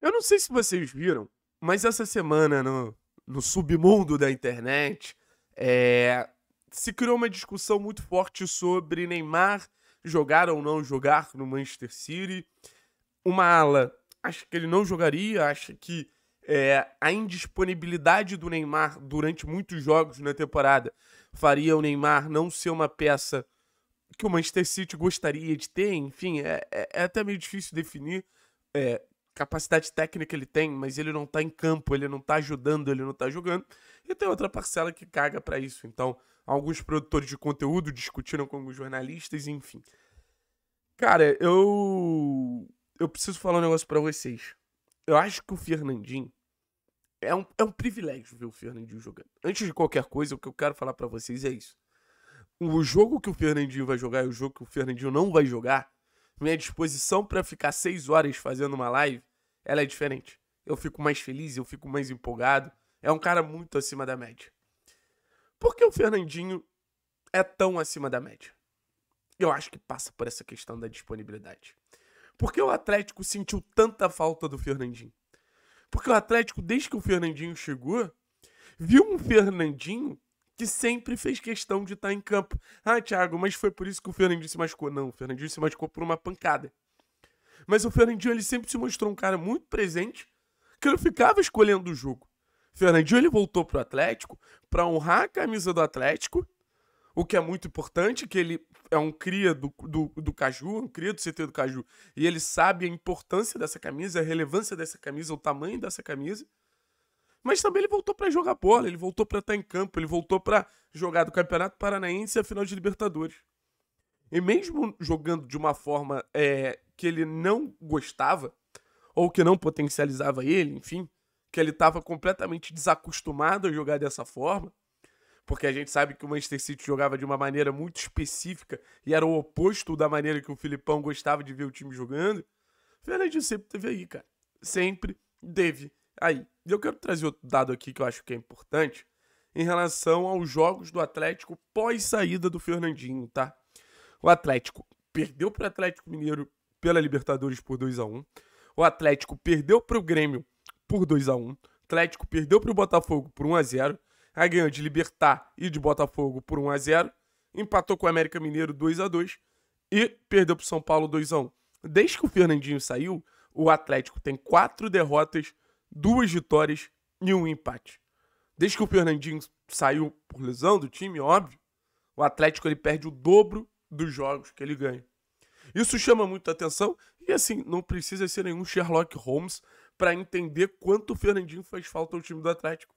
Eu não sei se vocês viram, mas essa semana no, no submundo da internet é, se criou uma discussão muito forte sobre Neymar jogar ou não jogar no Manchester City. Uma ala acha que ele não jogaria, acha que é, a indisponibilidade do Neymar durante muitos jogos na temporada faria o Neymar não ser uma peça que o Manchester City gostaria de ter. Enfim, é, é, é até meio difícil definir é, capacidade técnica ele tem, mas ele não tá em campo, ele não tá ajudando, ele não tá jogando. E tem outra parcela que caga para isso. Então, alguns produtores de conteúdo discutiram com alguns jornalistas, enfim. Cara, eu eu preciso falar um negócio para vocês. Eu acho que o Fernandinho é um, é um privilégio ver o Fernandinho jogando. Antes de qualquer coisa, o que eu quero falar para vocês é isso. O jogo que o Fernandinho vai jogar e o jogo que o Fernandinho não vai jogar, minha disposição para ficar seis horas fazendo uma live, ela é diferente. Eu fico mais feliz, eu fico mais empolgado. É um cara muito acima da média. Por que o Fernandinho é tão acima da média? Eu acho que passa por essa questão da disponibilidade. Por que o Atlético sentiu tanta falta do Fernandinho? Porque o Atlético, desde que o Fernandinho chegou, viu um Fernandinho que sempre fez questão de estar tá em campo. Ah, Thiago, mas foi por isso que o Fernandinho se machucou. Não, o Fernandinho se machucou por uma pancada. Mas o Fernandinho ele sempre se mostrou um cara muito presente, que ele ficava escolhendo o jogo. Fernandinho ele voltou pro Atlético para honrar a camisa do Atlético, o que é muito importante, que ele é um cria do, do, do Caju, um cria do CT do Caju, e ele sabe a importância dessa camisa, a relevância dessa camisa, o tamanho dessa camisa. Mas também ele voltou para jogar bola, ele voltou para estar em campo, ele voltou para jogar do Campeonato Paranaense e a final de Libertadores. E mesmo jogando de uma forma é, que ele não gostava, ou que não potencializava ele, enfim, que ele estava completamente desacostumado a jogar dessa forma, porque a gente sabe que o Manchester City jogava de uma maneira muito específica e era o oposto da maneira que o Filipão gostava de ver o time jogando. Fernandinho sempre teve aí, cara. Sempre teve aí. E eu quero trazer outro dado aqui que eu acho que é importante em relação aos jogos do Atlético pós saída do Fernandinho, tá? O Atlético perdeu para o Atlético Mineiro pela Libertadores por 2 a 1 O Atlético perdeu para o Grêmio por 2 a 1 O Atlético perdeu para o Botafogo por 1 a 0 a ganhou de Libertar e de Botafogo por 1 a 0 Empatou com o América Mineiro 2 a 2 E perdeu para o São Paulo 2 a 1 Desde que o Fernandinho saiu, o Atlético tem quatro derrotas, duas vitórias e um empate. Desde que o Fernandinho saiu por lesão do time, óbvio, o Atlético ele perde o dobro dos jogos que ele ganha. Isso chama muita atenção e assim, não precisa ser nenhum Sherlock Holmes para entender quanto o Fernandinho faz falta ao time do Atlético.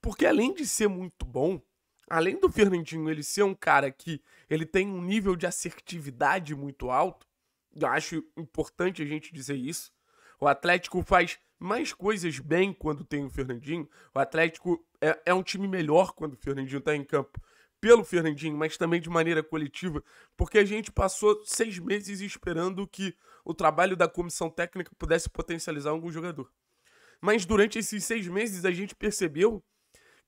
Porque além de ser muito bom, além do Fernandinho ele ser um cara que ele tem um nível de assertividade muito alto, eu acho importante a gente dizer isso. O Atlético faz mais coisas bem quando tem o Fernandinho. O Atlético é, é um time melhor quando o Fernandinho está em campo pelo Fernandinho, mas também de maneira coletiva, porque a gente passou seis meses esperando que o trabalho da comissão técnica pudesse potencializar algum jogador. Mas durante esses seis meses a gente percebeu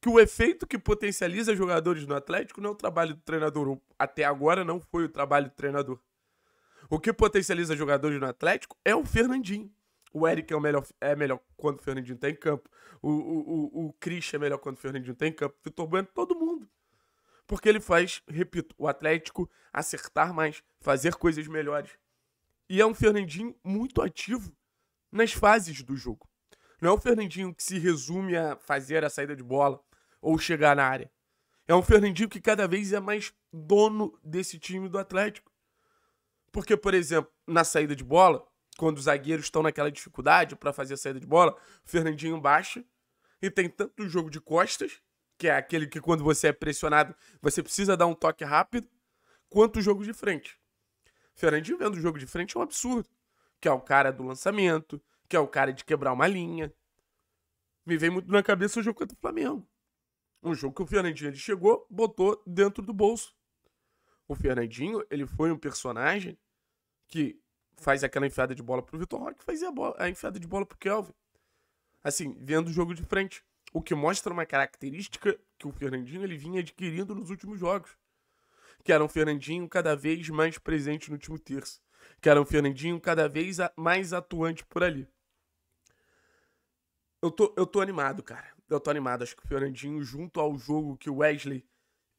que o efeito que potencializa jogadores no Atlético não é o trabalho do treinador. Até agora não foi o trabalho do treinador. O que potencializa jogadores no Atlético é o Fernandinho. O Eric é, o melhor, é melhor quando o Fernandinho está em campo. O, o, o, o Christian é melhor quando o Fernandinho está em campo. Vitor Bueno, todo mundo porque ele faz, repito, o Atlético acertar mais, fazer coisas melhores. E é um Fernandinho muito ativo nas fases do jogo. Não é um Fernandinho que se resume a fazer a saída de bola ou chegar na área. É um Fernandinho que cada vez é mais dono desse time do Atlético. Porque, por exemplo, na saída de bola, quando os zagueiros estão naquela dificuldade para fazer a saída de bola, o Fernandinho baixa e tem tanto jogo de costas que é aquele que quando você é pressionado, você precisa dar um toque rápido, quanto o jogo de frente. Fernandinho vendo o jogo de frente é um absurdo. Que é o cara do lançamento, que é o cara de quebrar uma linha. Me vem muito na cabeça o jogo contra o Flamengo. Um jogo que o Fernandinho ele chegou, botou dentro do bolso. O Fernandinho, ele foi um personagem que faz aquela enfiada de bola pro Vitor Roque, fazia a, bola, a enfiada de bola pro Kelvin. Assim, vendo o jogo de frente. O que mostra uma característica que o Fernandinho ele vinha adquirindo nos últimos jogos. Que era um Fernandinho cada vez mais presente no último terço. Que era um Fernandinho cada vez mais atuante por ali. Eu tô, eu tô animado, cara. Eu tô animado. Acho que o Fernandinho, junto ao jogo que o Wesley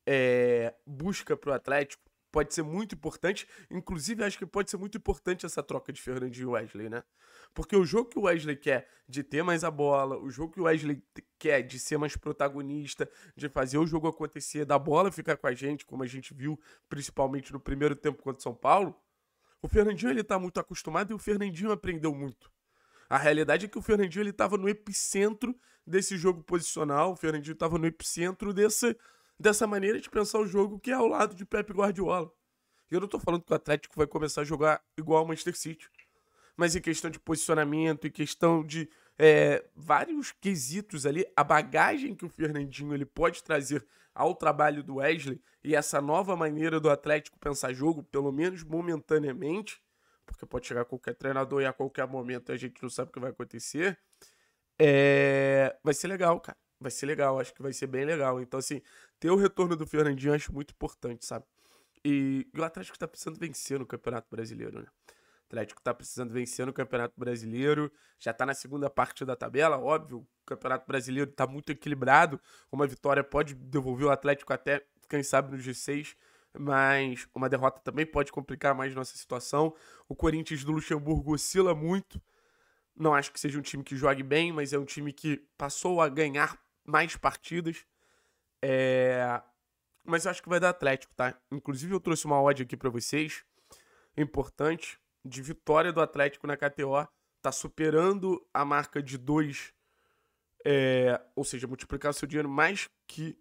é, busca pro Atlético, pode ser muito importante. Inclusive, acho que pode ser muito importante essa troca de Fernandinho e Wesley, né? Porque o jogo que o Wesley quer de ter mais a bola, o jogo que o Wesley quer de ser mais protagonista, de fazer o jogo acontecer, da bola ficar com a gente, como a gente viu principalmente no primeiro tempo contra o São Paulo, o Fernandinho ele tá muito acostumado e o Fernandinho aprendeu muito. A realidade é que o Fernandinho ele estava no epicentro desse jogo posicional, o Fernandinho estava no epicentro desse dessa maneira de pensar o jogo que é ao lado de Pep Guardiola. E eu não estou falando que o Atlético vai começar a jogar igual ao Manchester City. Mas em questão de posicionamento, em questão de é, vários quesitos ali, a bagagem que o Fernandinho ele pode trazer ao trabalho do Wesley e essa nova maneira do Atlético pensar jogo, pelo menos momentaneamente, porque pode chegar qualquer treinador e a qualquer momento a gente não sabe o que vai acontecer, é, vai ser legal, cara vai ser legal, acho que vai ser bem legal. Então, assim, ter o retorno do Fernandinho acho muito importante, sabe? E, e o Atlético tá precisando vencer no Campeonato Brasileiro, né? O Atlético tá precisando vencer no Campeonato Brasileiro, já tá na segunda parte da tabela, óbvio, o Campeonato Brasileiro tá muito equilibrado, uma vitória pode devolver o Atlético até, quem sabe, no G6, mas uma derrota também pode complicar mais nossa situação. O Corinthians do Luxemburgo oscila muito, não acho que seja um time que jogue bem, mas é um time que passou a ganhar mais partidas. É... Mas eu acho que vai dar Atlético, tá? Inclusive eu trouxe uma odd aqui para vocês, importante, de vitória do Atlético na KTO. Tá superando a marca de dois, é... ou seja, multiplicar o seu dinheiro mais que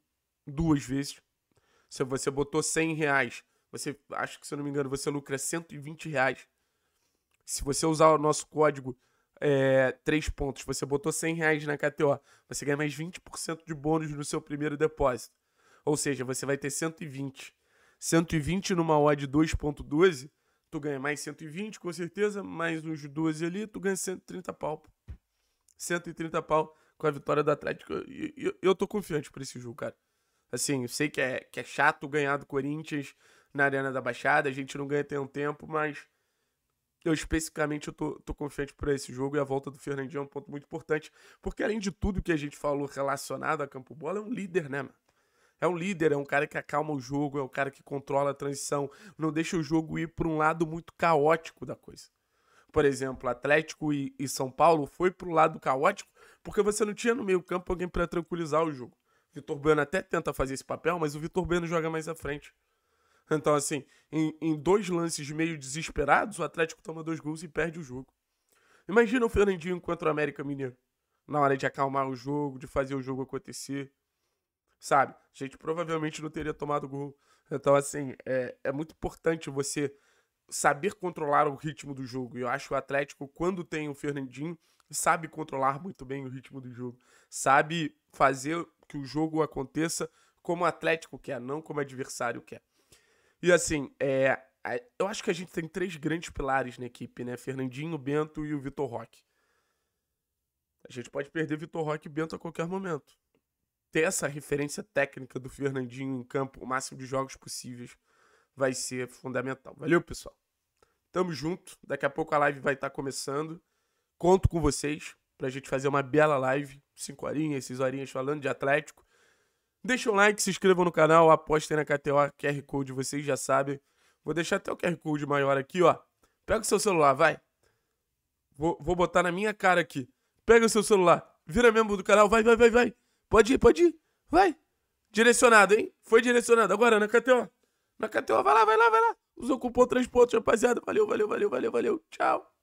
duas vezes. Se você botou 100 reais, você, acho que se eu não me engano, você lucra 120 reais. Se você usar o nosso código é, 3 pontos, você botou 100 reais na KTO, você ganha mais 20% de bônus no seu primeiro depósito. Ou seja, você vai ter 120. 120 numa odd 2.12, tu ganha mais 120 com certeza, mais uns 12 ali, tu ganha 130 pau. 130 pau com a vitória do Atlético. Eu, eu, eu tô confiante pra esse jogo, cara. Assim, eu sei que é, que é chato ganhar do Corinthians na Arena da Baixada, a gente não ganha tem um tempo, mas eu especificamente eu tô, tô confiante para esse jogo e a volta do Fernandinho é um ponto muito importante, porque além de tudo que a gente falou relacionado a campo bola, é um líder, né, mano? É um líder, é um cara que acalma o jogo, é um cara que controla a transição, não deixa o jogo ir para um lado muito caótico da coisa. Por exemplo, Atlético e, e São Paulo foi para o lado caótico porque você não tinha no meio-campo alguém para tranquilizar o jogo. Vitor Bueno até tenta fazer esse papel, mas o Vitor Bueno joga mais à frente. Então, assim, em, em dois lances meio desesperados, o Atlético toma dois gols e perde o jogo. Imagina o Fernandinho contra o América Mineiro. Na hora de acalmar o jogo, de fazer o jogo acontecer. Sabe? A gente provavelmente não teria tomado gol. Então, assim, é, é muito importante você saber controlar o ritmo do jogo. E eu acho que o Atlético, quando tem o Fernandinho, sabe controlar muito bem o ritmo do jogo. Sabe fazer que o jogo aconteça como o Atlético quer, não como o adversário quer. E assim, é, eu acho que a gente tem três grandes pilares na equipe, né? Fernandinho, Bento e o Vitor Roque. A gente pode perder Vitor Roque e Bento a qualquer momento. Ter essa referência técnica do Fernandinho em campo, o máximo de jogos possíveis, vai ser fundamental. Valeu, pessoal. Tamo junto. Daqui a pouco a live vai estar tá começando. Conto com vocês pra gente fazer uma bela live, cinco horinhas, seis horinhas falando de Atlético. Deixa o like, se inscreva no canal, apostem na KTO, QR Code, vocês já sabem. Vou deixar até o QR Code maior aqui, ó. Pega o seu celular, vai. Vou, vou botar na minha cara aqui. Pega o seu celular, vira membro do canal, vai, vai, vai, vai. Pode ir, pode ir, vai. Direcionado, hein? Foi direcionado. Agora, na KTO. Na KTO, vai lá, vai lá, vai lá. Usou o cupom 3 pontos, rapaziada. Valeu, valeu, valeu, valeu, valeu. Tchau.